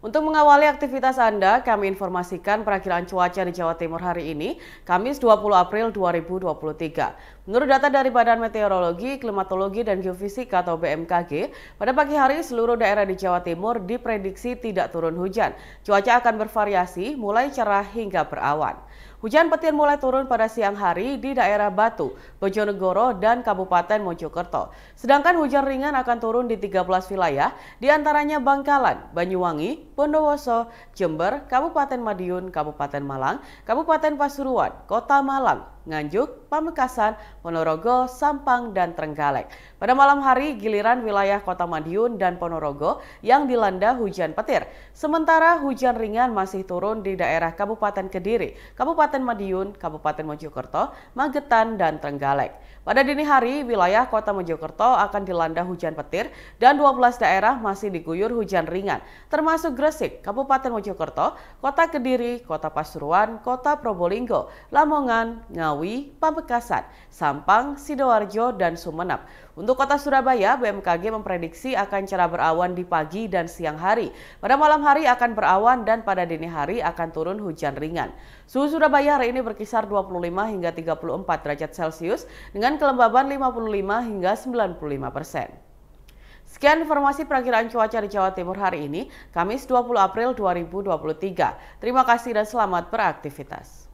Untuk mengawali aktivitas Anda, kami informasikan perakiran cuaca di Jawa Timur hari ini, Kamis 20 April 2023. Menurut data dari Badan Meteorologi, Klimatologi, dan Geofisika atau BMKG, pada pagi hari seluruh daerah di Jawa Timur diprediksi tidak turun hujan. Cuaca akan bervariasi mulai cerah hingga berawan. Hujan petir mulai turun pada siang hari di daerah Batu, Bojonegoro, dan Kabupaten Mojokerto. Sedangkan hujan ringan akan turun di 13 wilayah, diantaranya Bangkalan, Banyuwangi, Bondowoso, Jember, Kabupaten Madiun, Kabupaten Malang, Kabupaten Pasuruan, Kota Malang, Nganjuk, Pamekasan, Ponorogo, Sampang, dan Trenggalek. Pada malam hari, giliran wilayah kota Madiun dan Ponorogo yang dilanda hujan petir. Sementara hujan ringan masih turun di daerah Kabupaten Kediri, Kabupaten Madiun, Kabupaten Mojokerto, Magetan, dan Trenggalek. Pada dini hari, wilayah kota Mojokerto akan dilanda hujan petir dan 12 daerah masih diguyur hujan ringan, termasuk Gresik, Kabupaten Mojokerto, Kota Kediri, Kota Pasuruan, Kota Probolinggo, Lamongan, Ngawi, Ngawi, Pamekasan, Sampang, Sidoarjo, dan Sumenep. Untuk kota Surabaya, BMKG memprediksi akan cerah berawan di pagi dan siang hari. Pada malam hari akan berawan dan pada dini hari akan turun hujan ringan. Suhu Surabaya hari ini berkisar 25 hingga 34 derajat Celcius dengan kelembaban 55 hingga 95 persen. Sekian informasi perakhiran cuaca di Jawa Timur hari ini, Kamis 20 April 2023. Terima kasih dan selamat beraktivitas.